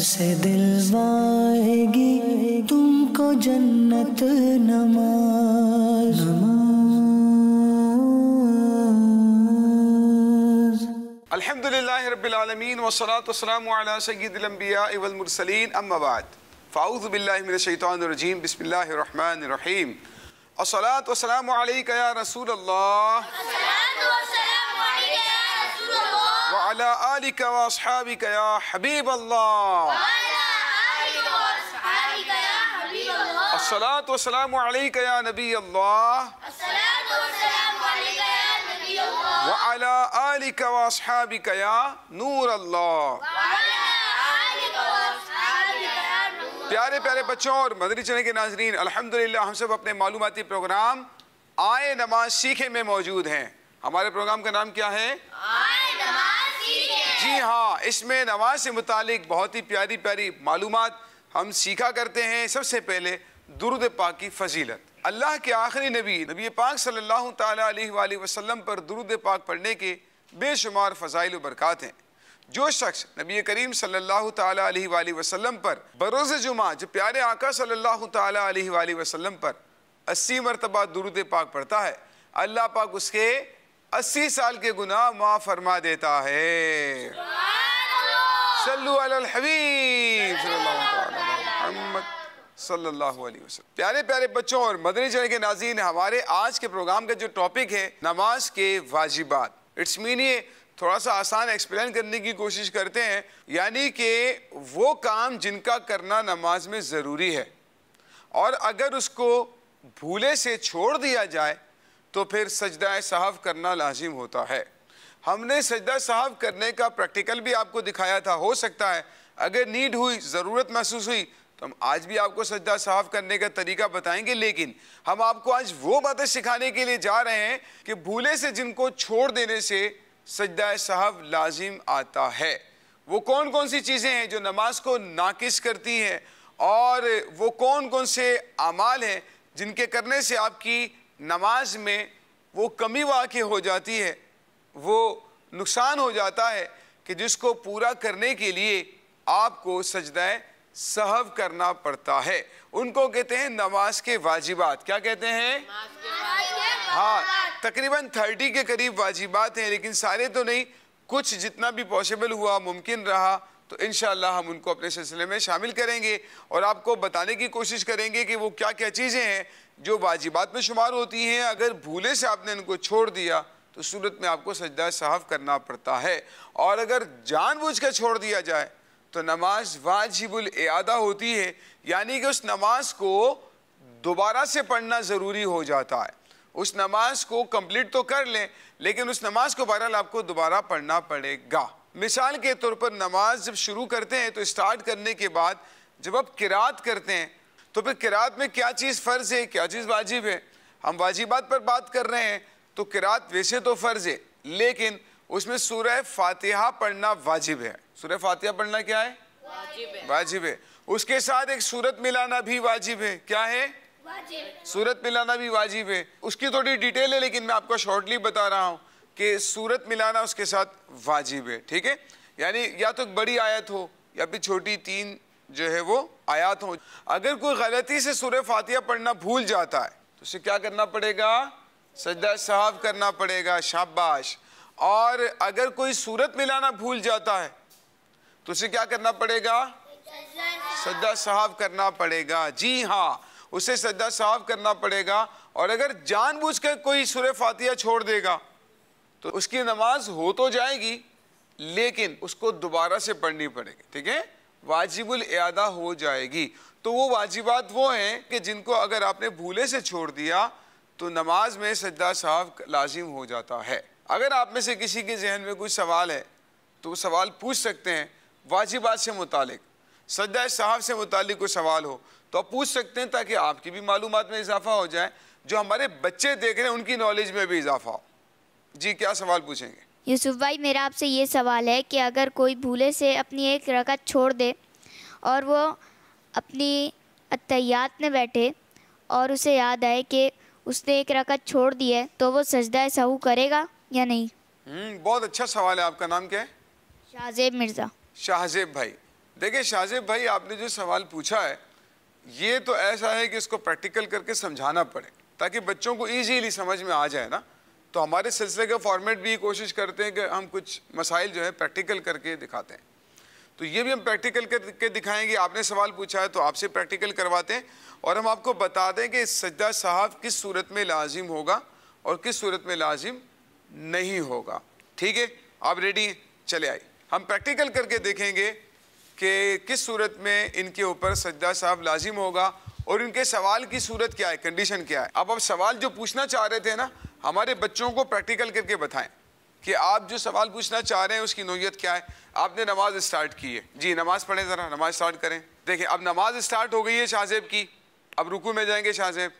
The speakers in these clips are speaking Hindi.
से दिलवाएगी तुमको जन्नत नमाज अलहमदिल्ला रबालमीन वसलातम सैदम्बियामरसलिन अम्माबाद फ़ाउज़बिल्लिमिनशैतरजीम बसमीम असलात वसलाम या रसूल अल्लाह नूर प्यारे प्यारे बच्चों और मदरी चने के नाजरीन अल्हम्दुलिल्लाह हम सब अपने मालूमती प्रोग्राम आए नमाज सीखे में मौजूद हैं हमारे प्रोग्राम का नाम क्या है जी हाँ इसमें नमाज से मुतालिक बहुत ही प्यारी प्यारी मालूम हम सीखा करते हैं सबसे पहले दुरुद पाक की फजीलत अल्लाह के आखिरी नबी नबी पाक सल्लल्लाहु अलैहि वसल्लम पर दुरुद पाक पढ़ने के बेशुमार फ़जाइल बरक़ात हैं जो शख्स नबी करीम सल्लल्लाहु अलैहि वसल्लम पर बरोज़ जुमा जो प्यारे आका सल्लल्लाहु अलैहि वसल्लम पर अस्सी मरतबा दुरुद पाक पढ़ता है अल्लाह पाक उसके अस्सी साल के गुनाह माफ फरमा देता है प्यारे प्यारे बच्चों और मदनी चैनल के नाजीन हमारे आज के प्रोग्राम का जो टॉपिक है नमाज के वाजिबात इट्स मीन ये थोड़ा सा आसान एक्सप्लेन करने की कोशिश करते हैं यानी कि वो काम जिनका करना नमाज में ज़रूरी है और अगर उसको भूले से छोड़ दिया जाए तो फिर सजदा साहब करना लाजिम होता है हमने सजदा साहब करने का प्रैक्टिकल भी आपको दिखाया था हो सकता है अगर नीड हुई ज़रूरत महसूस हुई तो हम आज भी आपको सजदा साहब करने का तरीका बताएंगे लेकिन हम आपको आज वो बातें सिखाने के लिए जा रहे हैं कि भूले से जिनको छोड़ देने से सजदा साहब लाजिम आता है वो कौन कौन सी चीज़ें हैं जो नमाज को नाकिस करती हैं और वो कौन कौन से अमाल हैं जिनके करने से आपकी नमाज में वो कमी वाक़ हो जाती है वो नुकसान हो जाता है कि जिसको पूरा करने के लिए आपको सजदाए सहव करना पड़ता है उनको कहते हैं नमाज के वाजिबात क्या कहते हैं हाँ तकरीबन थर्टी के करीब वाजिबात हैं लेकिन सारे तो नहीं कुछ जितना भी पॉसिबल हुआ मुमकिन रहा तो इन हम उनको अपने सिलसिले में शामिल करेंगे और आपको बताने की कोशिश करेंगे कि वो क्या क्या चीज़ें हैं जो वाजिबात में शुमार होती हैं अगर भूले से आपने इनको छोड़ दिया तो सूरत में आपको सजदा साहब करना पड़ता है और अगर जानबूझ कर छोड़ दिया जाए तो नमाज वाजिबुल अदा होती है यानी कि उस नमाज को दोबारा से पढ़ना ज़रूरी हो जाता है उस नमाज को कंप्लीट तो कर लें लेकिन उस नमाज को बहरहाल आपको दोबारा पढ़ना पड़ेगा मिसाल के तौर पर नमाज जब शुरू करते हैं तो स्टार्ट करने के बाद जब आप किरात करते हैं तो फिर किरात में क्या चीज़ फ़र्ज़ है क्या चीज़ वाजिब है हम वाजिबात पर बात कर रहे हैं तो किरात वैसे तो फ़र्ज़ है लेकिन उसमें सूर्य फातिहा पढ़ना वाजिब है सूर्य फातिहा पढ़ना क्या है वाजिब है वाजिब है उसके साथ एक सूरत मिलाना भी वाजिब है क्या है सूरत मिलाना भी वाजिब है उसकी थोड़ी डिटेल है लेकिन मैं आपको शॉर्टली बता रहा हूँ कि सूरत मिलाना उसके साथ वाजिब है ठीक है यानी या तो बड़ी आयत हो या फिर छोटी तीन जो है वो आयात हो अगर कोई गलती से सूर्य फातिया पढ़ना भूल जाता है तो उसे क्या करना पड़ेगा सजदा साहब करना पड़ेगा शाबाश और अगर कोई सूरत मिलाना भूल जाता है तो उसे क्या करना पड़ेगा सजदा साहब करना पड़ेगा जी हाँ उसे सजदा साहब करना पड़ेगा और अगर जानबूझकर कोई सूर्य फातिया छोड़ देगा तो उसकी नमाज हो तो जाएगी लेकिन उसको दोबारा से पढ़नी पड़ेगी ठीक है वाजिबुल अदा हो जाएगी तो वो वाजिबात वो हैं कि जिनको अगर आपने भूले से छोड़ दिया तो नमाज में सजदा साहब लाजिम हो जाता है अगर आप में से किसी के जहन में कोई सवाल है तो वो सवाल पूछ सकते हैं वाजिबात से मुतल सजदा साहब से मुतल कोई सवाल हो तो आप पूछ सकते हैं ताकि आपकी भी मालूम में इजाफा हो जाए जो हमारे बच्चे देख रहे हैं उनकी नॉलेज में भी इजाफा हो जी क्या सवाल पूछेंगे यूसुफ भाई मेरा आपसे ये सवाल है कि अगर कोई भूले से अपनी एक रकत छोड़ दे और वो अपनी अतियात में बैठे और उसे याद आए कि उसने एक रकत छोड़ दी है तो वो सजदा सहू करेगा या नहीं हम्म, बहुत अच्छा सवाल है आपका नाम क्या है शाहजेब मिर्ज़ा शाहजेब भाई देखिए शाहजेब भाई आपने जो सवाल पूछा है ये तो ऐसा है कि इसको प्रैक्टिकल करके समझाना पड़े ताकि बच्चों को ईजीली समझ में आ जाए ना तो हमारे सिलसिले का फॉर्मेट भी कोशिश करते हैं कि हम कुछ मसाइल जो है प्रैक्टिकल करके दिखाते हैं तो ये भी हम प्रैक्टिकल करके दिखाएंगे आपने सवाल पूछा है तो आपसे प्रैक्टिकल करवाते हैं और हम आपको बता दें कि सज्जा साहब किस सूरत में लाजिम होगा और किस सूरत में लाजिम नहीं होगा ठीक है आप रेडी चले आए हम प्रैक्टिकल करके देखेंगे कि किस सूरत में इनके ऊपर सज्जा साहब लाजिम होगा और इनके सवाल की सूरत क्या है कंडीशन क्या है अब आप सवाल जो पूछना चाह रहे थे ना हमारे बच्चों को प्रैक्टिकल करके बताएं कि आप जो सवाल पूछना चाह रहे हैं उसकी नोयत क्या है आपने नमाज स्टार्ट की है जी नमाज पढ़ें ज़रा नमाज स्टार्ट करें देखें अब नमाज स्टार्ट हो गई है शाहजेब की अब रुकू में जाएंगे शाहजेब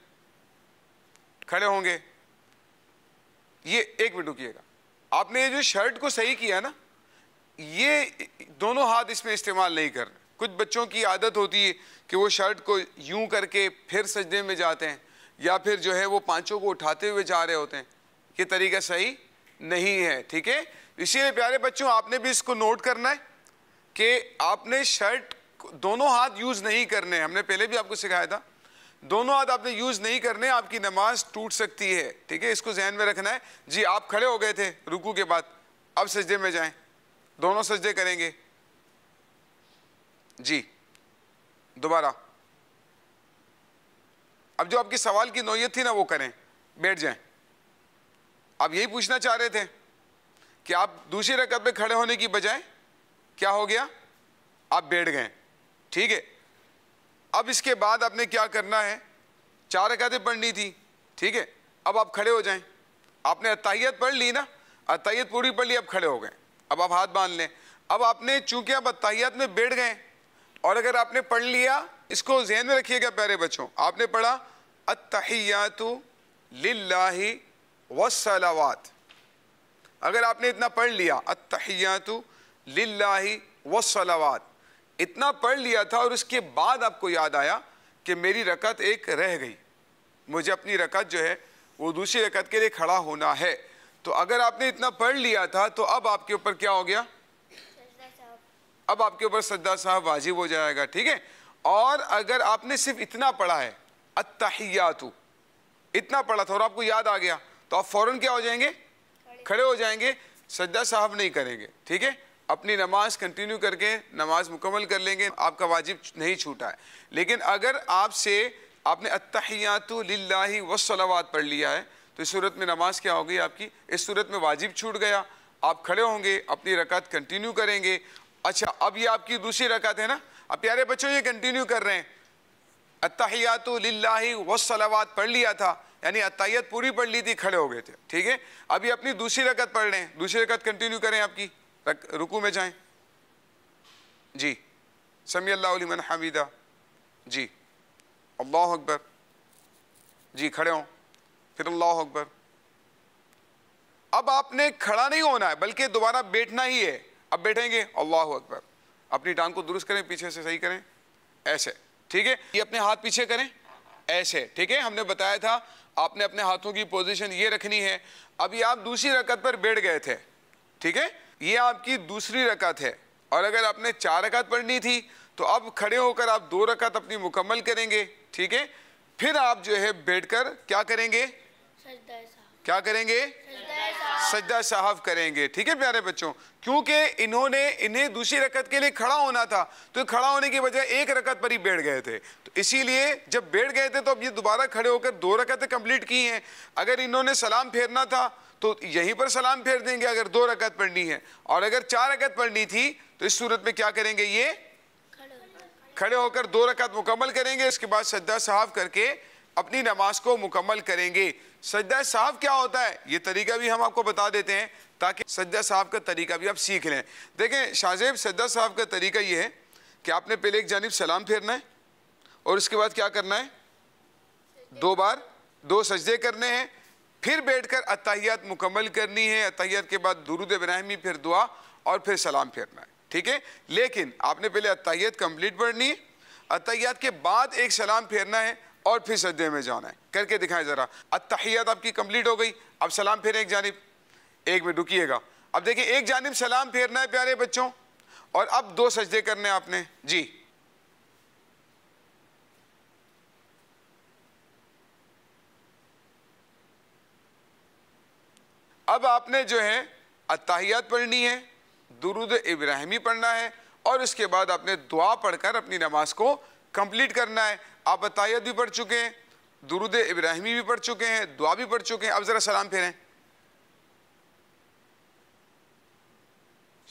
खड़े होंगे ये एक मिनट रुकीगा आपने ये जो शर्ट को सही किया ना ये दोनों हाथ इसमें इस्तेमाल नहीं करना कुछ बच्चों की आदत होती है कि वो शर्ट को यूं करके फिर सजने में जाते हैं या फिर जो है वो पांचों को उठाते हुए जा रहे होते हैं ये तरीका सही नहीं है ठीक है इसीलिए प्यारे बच्चों आपने भी इसको नोट करना है कि आपने शर्ट दोनों हाथ यूज़ नहीं करने हमने पहले भी आपको सिखाया था दोनों हाथ आपने यूज़ नहीं करने आपकी नमाज टूट सकती है ठीक है इसको जहन में रखना है जी आप खड़े हो गए थे रुकू के बाद अब सजदे में जाएं दोनों सजदे करेंगे जी दोबारा अब जो आपकी सवाल की नोयत थी ना वो करें बैठ जाएं आप यही पूछना चाह रहे थे कि आप दूसरी रकत पे खड़े होने की बजाय क्या हो गया आप बैठ गए ठीक है अब इसके बाद आपने क्या करना है चार रकतें पढ़नी थी ठीक है अब आप खड़े हो जाएं आपने अताहियत पढ़ ली ना अताहियत पूरी पढ़ ली अब खड़े हो गए अब आप हाथ बांध लें अब आपने चूंकि आप अताहियत में बैठ गए और अगर आपने पढ़ लिया इसको जहन में रखिएगा प्यारे बच्चों आपने पढ़ा अतहियात लाही वसलावात अगर आपने इतना पढ़ लिया अतहियात लाही वसलावात इतना पढ़ लिया था और उसके बाद आपको याद आया कि मेरी रकत एक रह गई मुझे अपनी रकत जो है वो दूसरी रकत के लिए खड़ा होना है तो अगर आपने इतना पढ़ लिया था तो अब आपके ऊपर क्या हो गया अब आपके ऊपर सद्दा साहब वाजिब हो जाएगा ठीक है और अगर आपने सिर्फ इतना पढ़ा है अतहियातु इतना पढ़ा था और आपको याद आ गया तो आप फ़ौरन क्या हो जाएंगे खड़े हो जाएंगे सज्जा साहब नहीं करेंगे ठीक है अपनी नमाज कंटिन्यू करके नमाज मुकम्मल कर लेंगे आपका वाजिब नहीं छूटा है लेकिन अगर आपसे आपने अतहियातु लाही वसलावाद पढ़ लिया है तो इस सूरत में नमाज क्या होगी आपकी इस सूरत में वाजिब छूट गया आप खड़े होंगे अपनी रकत कंटिन्यू करेंगे अच्छा अब ये आपकी दूसरी रकत है ना अब प्यारे बच्चों ये कंटिन्यू कर रहे हैं अतहियात वसलवात पढ़ लिया था यानी अतहियत पूरी पढ़ ली थी खड़े हो गए थे ठीक है अभी अपनी दूसरी रकत पढ़ रहे हैं दूसरी रकत कंटिन्यू करें आपकी रुकू में जाएं जी समी अल्लाह हमीदा जी अल्लाह अकबर जी खड़े हों फिर अल्लाह अकबर अब आपने खड़ा नहीं होना है बल्कि दोबारा बैठना ही है अब बैठेंगे अल्लाह अकबर अपनी टांग को दुरुस्त करें पीछे से सही करें ऐसे ठीक है ये अपने हाथ पीछे करें ऐसे ठीक है हमने बताया था आपने अपने हाथों की पोजीशन ये रखनी है अभी आप दूसरी रकत पर बैठ गए थे ठीक है ये आपकी दूसरी रकत है और अगर आपने चार रकत पढ़नी थी तो अब खड़े होकर आप दो रकत अपनी मुकम्मल करेंगे ठीक है फिर आप जो है बैठकर क्या करेंगे क्या करेंगे सज्जा साहब करेंगे ठीक है प्यारे बच्चों क्योंकि इन्होंने इन्हें दूसरी रकत के लिए खड़ा होना था तो खड़ा होने की वजह एक रकत पर ही बैठ गए थे तो इसीलिए जब बैठ गए थे तो अब ये दोबारा खड़े होकर दो रकतें कंप्लीट की हैं अगर इन्होंने सलाम फेरना था तो यहीं पर सलाम फेर देंगे अगर दो रकत पढ़नी है और अगर चार रकत पढ़नी थी तो इस सूरत में क्या करेंगे ये खड़े होकर दो रकत मुकम्मल करेंगे इसके बाद सज्जा साहब करके अपनी नमाज को मुकम्मल करेंगे सज्जा साहब क्या होता है ये तरीका भी हम आपको बता देते हैं ताकि सज्जा साहब का तरीका भी आप सीख लें देखें शाहजेब सज्जा साहब का तरीका ये है कि आपने पहले एक जानब सलाम फेरना है और उसके बाद क्या करना है दो बार दो सजदे करने हैं फिर बैठकर अतहियात मुकम्मल करनी है अतहियात के बाद दुरुद इब्राहिमी फिर दुआ और फिर सलाम फेरना है ठीक है लेकिन आपने पहले अतहियात कंप्लीट पढ़नी है अतहियात के बाद एक सलाम फेरना है और फिर सजदे में जाना है करके दिखाएं ज़रा अतहियात आपकी कंप्लीट हो गई अब सलाम फिर एक जानब एक में रुकिएगा अब देखिए एक जानब सलाम फेरना है प्यारे बच्चों और अब दो सजदे करने आपने जी अब आपने जो है अताहियात पढ़नी है दुरुद इब्राहिमी पढ़ना है और उसके बाद आपने दुआ पढ़कर अपनी नमाज को कंप्लीट करना है आप बतायत भी पढ़ चुके हैं दुरुद इब्राहिमी भी पढ़ चुके हैं दुआ भी पढ़ चुके हैं अब ज़रा सलाम फेरें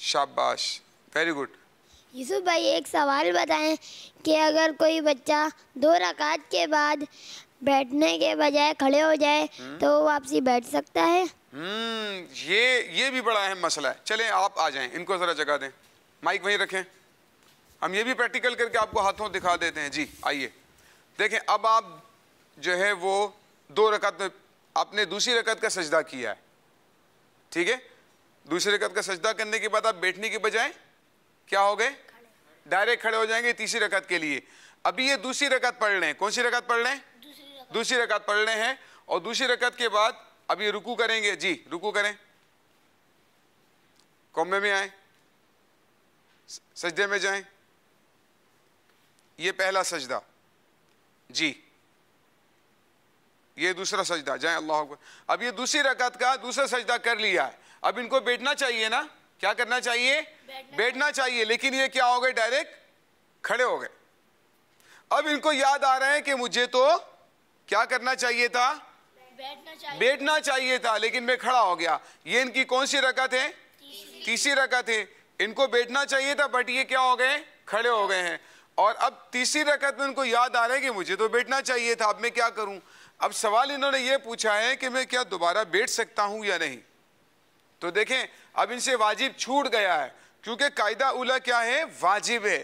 शाबाश वेरी गुड यूसुफ भाई एक सवाल बताएं कि अगर कोई बच्चा दो रकात के बाद बैठने के बजाय खड़े हो जाए हम्म। तो वापसी बैठ सकता है हम्म, ये ये भी बड़ा अहम मसला है चलें आप आ जाएं इनको ज़रा जगह दें माइक वहीं रखें हम ये भी प्रैक्टिकल करके आपको हाथों दिखा देते हैं जी आइए देखें अब आप जो है वो दो रकत में आपने दूसरी रकत का सजदा किया है ठीक है दूसरी रकत का सजदा करने के बाद आप बैठने के बजाय क्या हो गए डायरेक्ट खड़े हो जाएंगे तीसरी रकत के लिए अभी ये दूसरी रकत पढ़ लें कौन सी रकत पढ़ लें दूसरी रकत पढ़ लें हैं और दूसरी रकत के बाद अब ये रुकू करेंगे जी रुकू करें कोमे में आए सजदे में जाएं ये पहला सजदा जी ये दूसरा सजदा जाए अल्लाह अब ये दूसरी रकत का दूसरा सजदा कर लिया है अब इनको बैठना चाहिए ना क्या करना चाहिए बैठना, बैठना चाहिए लेकिन ये क्या हो गए डायरेक्ट खड़े हो गए अब इनको याद आ रहा है कि मुझे तो क्या करना चाहिए था बैठना चाहिए बैठना चाहिए था लेकिन मैं खड़ा हो गया ये इनकी कौन सी रकत है तीसरी रकत है इनको बैठना चाहिए था बट ये क्या हो गए खड़े हो गए हैं और अब तीसरी रकत में उनको याद आ रहा है कि मुझे तो बैठना चाहिए था अब मैं क्या करूं अब सवाल इन्होंने ये पूछा है कि मैं क्या दोबारा बैठ सकता हूं या नहीं तो देखें अब इनसे वाजिब छूट गया है क्योंकि कायदा उला क्या है वाजिब है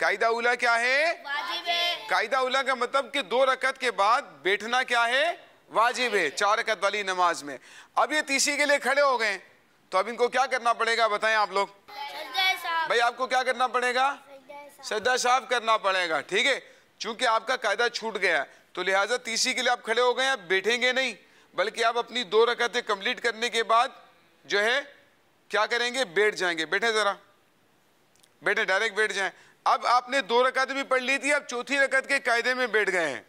कायदा उला क्या है वाजिब है कायदा उला का मतलब कि दो रकत के बाद बैठना क्या है वाजिब है चार रकत वाली नमाज में अब ये तीसरी के लिए खड़े हो गए तो अब इनको क्या करना पड़ेगा बताएं आप लोग भाई आपको क्या करना पड़ेगा सजदा साफ करना पड़ेगा ठीक है चूंकि आपका कायदा छूट गया है तो लिहाजा तीसरी के लिए आप खड़े हो गए आप बैठेंगे नहीं बल्कि आप अपनी दो रकतें कंप्लीट करने के बाद जो है क्या करेंगे बैठ जाएंगे बैठे ज़रा बैठे डायरेक्ट बैठ जाएं अब आपने दो रकत भी पढ़ ली थी अब चौथी रकत के कायदे में बैठ गए हैं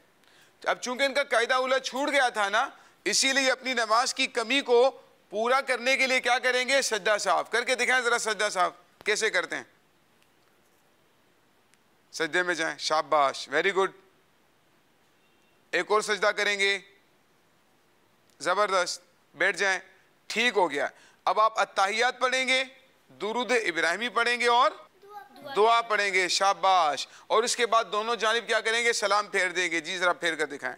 अब चूंकि इनका कायदा उला छूट गया था ना इसीलिए अपनी नमाज की कमी को पूरा करने के लिए क्या करेंगे सज्जा साहब करके दिखाएं ज़रा सज्जा साहब कैसे करते हैं सजदे में जाएं शाबाश वेरी गुड एक और सजदा करेंगे ज़बरदस्त बैठ जाएं ठीक हो गया अब आप अत्ताहियात पढ़ेंगे दुरुद इब्राहिमी पढ़ेंगे और दुआ पढ़ेंगे शाबाश और इसके बाद दोनों जानब क्या करेंगे सलाम फेर देंगे जी ज़रा फेर कर दिखाएं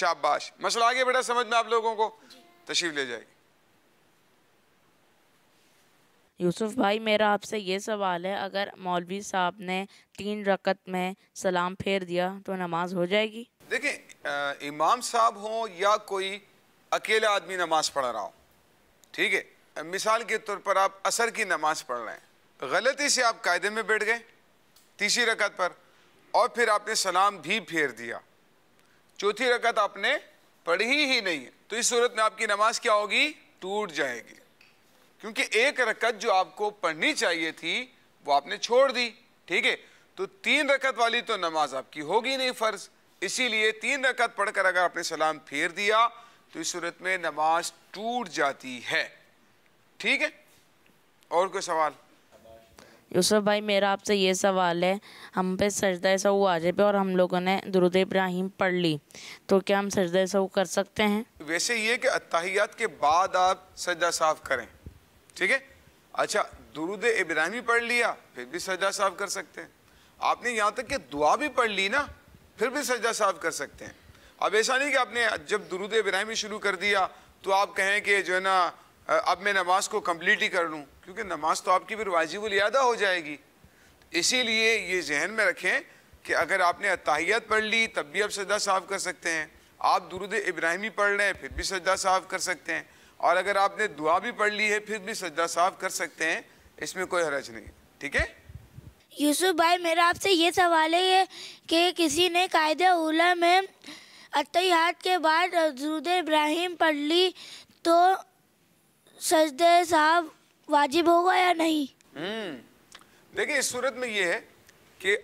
शाबाश मसला आगे बेटा समझ में आप लोगों को तशरीफ ले जाएगी यूसुफ़ भाई मेरा आपसे ये सवाल है अगर मौलवी साहब ने तीन रकत में सलाम फेर दिया तो नमाज हो जाएगी देखें इमाम साहब हो या कोई अकेला आदमी नमाज पढ़ रहा हो ठीक है मिसाल के तौर पर आप असर की नमाज पढ़ रहे हैं गलती से आप कायदे में बैठ गए तीसरी रकत पर और फिर आपने सलाम भी फेर दिया चौथी रकत आपने पढ़ी ही नहीं है तो इस सूरत में आपकी नमाज क्या होगी टूट जाएगी क्योंकि एक रकत जो आपको पढ़नी चाहिए थी वो आपने छोड़ दी ठीक है तो तीन रकत वाली तो नमाज आपकी होगी नहीं फ़र्ज इसीलिए तीन रकत पढ़कर अगर आपने सलाम फेर दिया तो इस सूरत में नमाज टूट जाती है ठीक है और कोई सवाल यूसुफ भाई मेरा आपसे ये सवाल है हम पे सजदा आ जाए पे और हम लोगों ने दुरुद इब्राहिम पढ़ ली तो क्या हम सजदा सऊ कर सकते हैं वैसे ये कि अतहियात के बाद आप सजदा साफ करें ठीक है अच्छा दुरुद इब्राहिमी पढ़ लिया फिर भी सजदा साफ कर सकते हैं आपने यहाँ तक कि दुआ भी पढ़ ली ना फिर भी सजदा साफ कर सकते हैं अब ऐसा नहीं कि आपने जब दुरुद इब्राहिमी शुरू कर दिया तो आप कहें कि जो है ना अब मैं नमाज को कम्प्लीट ही कर लूँ क्योंकि नमाज तो आपकी फिर वाजिबुलदा हो जाएगी इसीलिए ये जहन में रखें कि अगर आपने अताहियत पढ़ ली तब भी आप सजदा साफ कर सकते हैं आप दुरुद इब्राहिमी पढ़ रहे हैं फिर भी सजदा साफ कर सकते हैं और अगर आपने दुआ भी पढ़ ली है फिर भी सजदा साहब कर सकते हैं इसमें कोई हरज नहीं ठीक है यूसुफ भाई मेरा आपसे ये सवाल है कि किसी ने कायदे उला में अतहात के बाद जरूद इब्राहिम पढ़ ली तो सजदे साहब वाजिब होगा या नहीं हम्म, देखिए इस सूरत में ये है कि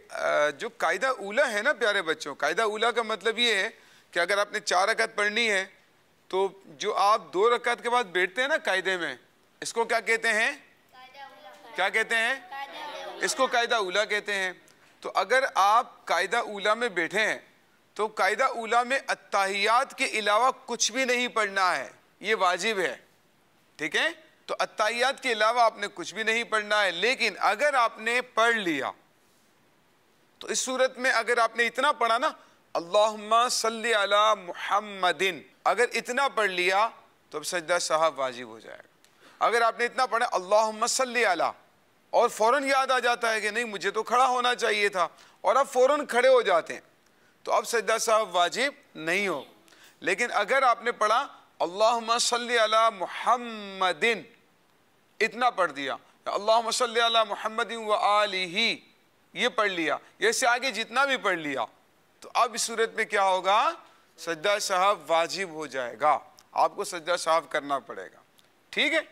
जो कायदा उला है ना प्यारे बच्चों कायदा उला का मतलब ये है कि अगर आपने चार अकत पढ़नी है तो जो आप दो रकात के बाद बैठते हैं ना कायदे में इसको क्या कहते हैं क्या कहते हैं इसको कायदा उला कहते हैं तो अगर आप कायदा उला में बैठे हैं तो कायदा उला में अत्ताहियात के अलावा कुछ भी नहीं पढ़ना है ये वाजिब है ठीक है तो अत्ताहियात के अलावा आपने कुछ भी नहीं पढ़ना है लेकिन अगर आपने पढ़ लिया तो इस सूरत में अगर आपने इतना पढ़ा ना अल्लाहुम्मा सल्ली अला मुहम्मदिन अगर इतना पढ़ लिया तो अब सजदा साहब वाजिब हो जाएगा अगर आपने इतना पढ़ा अल्लाहुम्मा सल्ली अला और फौरन याद आ जाता है कि नहीं मुझे तो खड़ा होना चाहिए था और अब फ़ौर खड़े हो जाते हैं तो अब सजदा साहब वाजिब नहीं हो लेकिन अगर आपने पढ़ा अल्लाहुम्मा सल्ली अला मुहम्मदिन इतना पढ़ दिया अल्लाह सल्ली अला मुहम्मदिन व आलिही ये पढ़ लिया ऐसे आगे जितना भी पढ़ लिया तो अब इस सूरत में क्या होगा सज्जा साहब वाजिब हो जाएगा आपको सज्जा साहब करना पड़ेगा ठीक है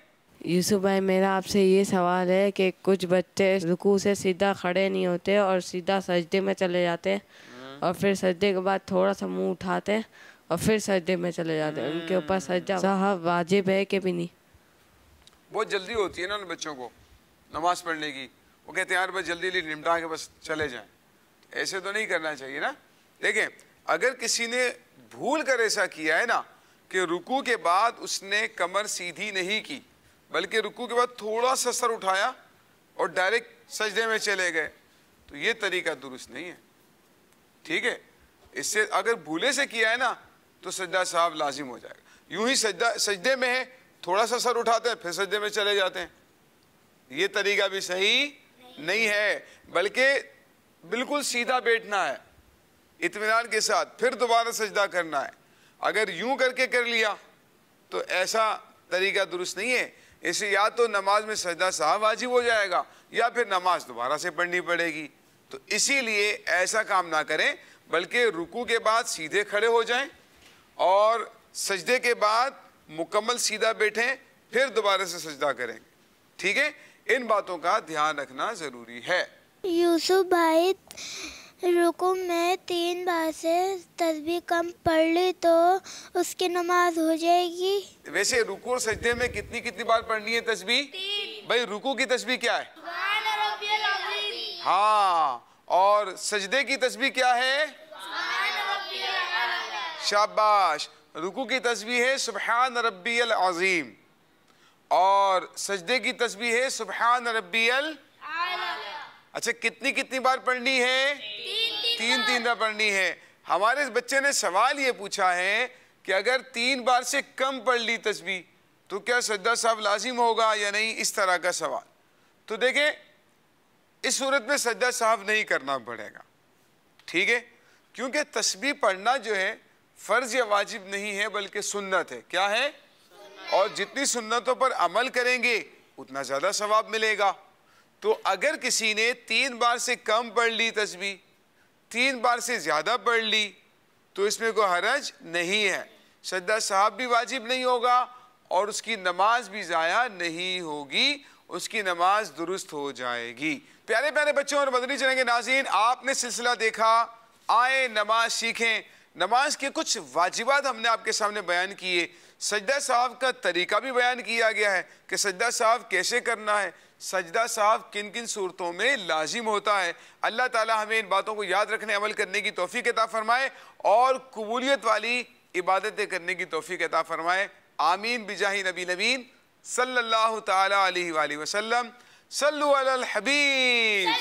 यूसुफ भाई मेरा आपसे ये सवाल है कि कुछ बच्चे रुकू से सीधा खड़े नहीं होते और सीधा सजदे में चले जाते हैं हम्म। और फिर सजदे के बाद थोड़ा सा मुंह उठाते हैं और फिर सजदे में चले जाते हैं उनके ऊपर हम्म। सजदा साहब वाजिब है कि भी नहीं बहुत जल्दी होती है ना उन बच्चों को नमाज पढ़ने की वो कहते हैं यार बस जल्दी जल्दी निपटा के बस चले जाए ऐसे तो नहीं करना चाहिए ना देखें अगर किसी ने भूल कर ऐसा किया है ना कि रुकू के बाद उसने कमर सीधी नहीं की बल्कि रुकू के बाद थोड़ा सा सर उठाया और डायरेक्ट सजदे में चले गए तो ये तरीका दुरुस्त नहीं है ठीक है इससे अगर भूले से किया है ना तो सज्जा साहब लाजिम हो जाएगा यूं ही सज्जा सजदे में है थोड़ा सा सर उठाते हैं फिर सजदे में चले जाते हैं ये तरीका भी सही नहीं, नहीं है बल्कि बिल्कुल सीधा बैठना है इतमान के साथ फिर दोबारा सजदा करना है अगर यूं करके कर लिया तो ऐसा तरीका दुरुस्त नहीं है इसे या तो नमाज में सजदा साहब वाजिब हो जाएगा या फिर नमाज दोबारा से पढ़नी पड़ेगी तो इसीलिए ऐसा काम ना करें बल्कि रुकू के बाद सीधे खड़े हो जाएं और सजदे के बाद मुकम्मल सीधा बैठें फिर दोबारा से सजदा करें ठीक है इन बातों का ध्यान रखना ज़रूरी है यूसुफ भाई रुको मैं तीन बार से तस्वीर कम पढ़ ली तो उसकी नमाज हो जाएगी वैसे रुको और सजदे में कितनी कितनी बार पढ़नी है तस्वीर भाई रुकू की तस्वीर क्या है हाँ और सजदे की तस्वीर क्या है शाबाश रुकू की तस्वीर है सुबहान रबी अज़ीम और सजदे की तस्वीर है सुबहान रबी अच्छा कितनी कितनी बार पढ़नी है तीन तीन बार पढ़नी है हमारे इस बच्चे ने सवाल ये पूछा है कि अगर तीन बार से कम पढ़ ली तस्वीर तो क्या सज्जा साहब लाजिम होगा या नहीं इस तरह का सवाल तो देखें इस सूरत में सज्जा साहब नहीं करना पड़ेगा ठीक है क्योंकि तस्वीर पढ़ना जो है फ़र्ज़ या वाजिब नहीं है बल्कि सुन्नत है क्या है और जितनी सुन्नतों पर अमल करेंगे उतना ज़्यादा सवाब मिलेगा तो अगर किसी ने तीन बार से कम पढ़ ली तस्वीर तीन बार से ज़्यादा पढ़ ली तो इसमें कोई हरज नहीं है सजदा साहब भी वाजिब नहीं होगा और उसकी नमाज भी ज़ाया नहीं होगी उसकी नमाज दुरुस्त हो जाएगी प्यारे प्यारे बच्चों और मदनी चलेंगे नाजीन आपने सिलसिला देखा आए नमाज सीखें नमाज के कुछ वाजिबात हमने आपके सामने बयान किए सजदा साहब का तरीका भी बयान किया गया है कि सजदा साहब कैसे करना है सजदा साहब किन किन सूरतों में लाजिम होता है अल्लाह ताला हमें इन बातों को याद रखने अमल करने की तोहफ़ी कता फ़रमाए और कबूलियत वाली इबादतें करने की तोहफ़ी कता फ़रमाए आमीन बिजाही नबी नबीन सल्लल्लाहु ताला अलैहि वसल्लम सल्ला वसलम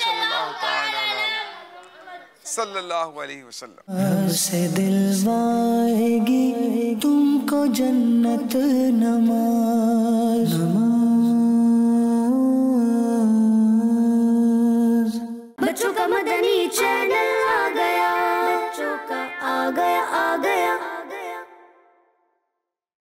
सल्लबीब सल्लल्लाहु अलैहि वसल्लम से दिलवाएगी तुमको जन्नत नमाज Comme Danny Channel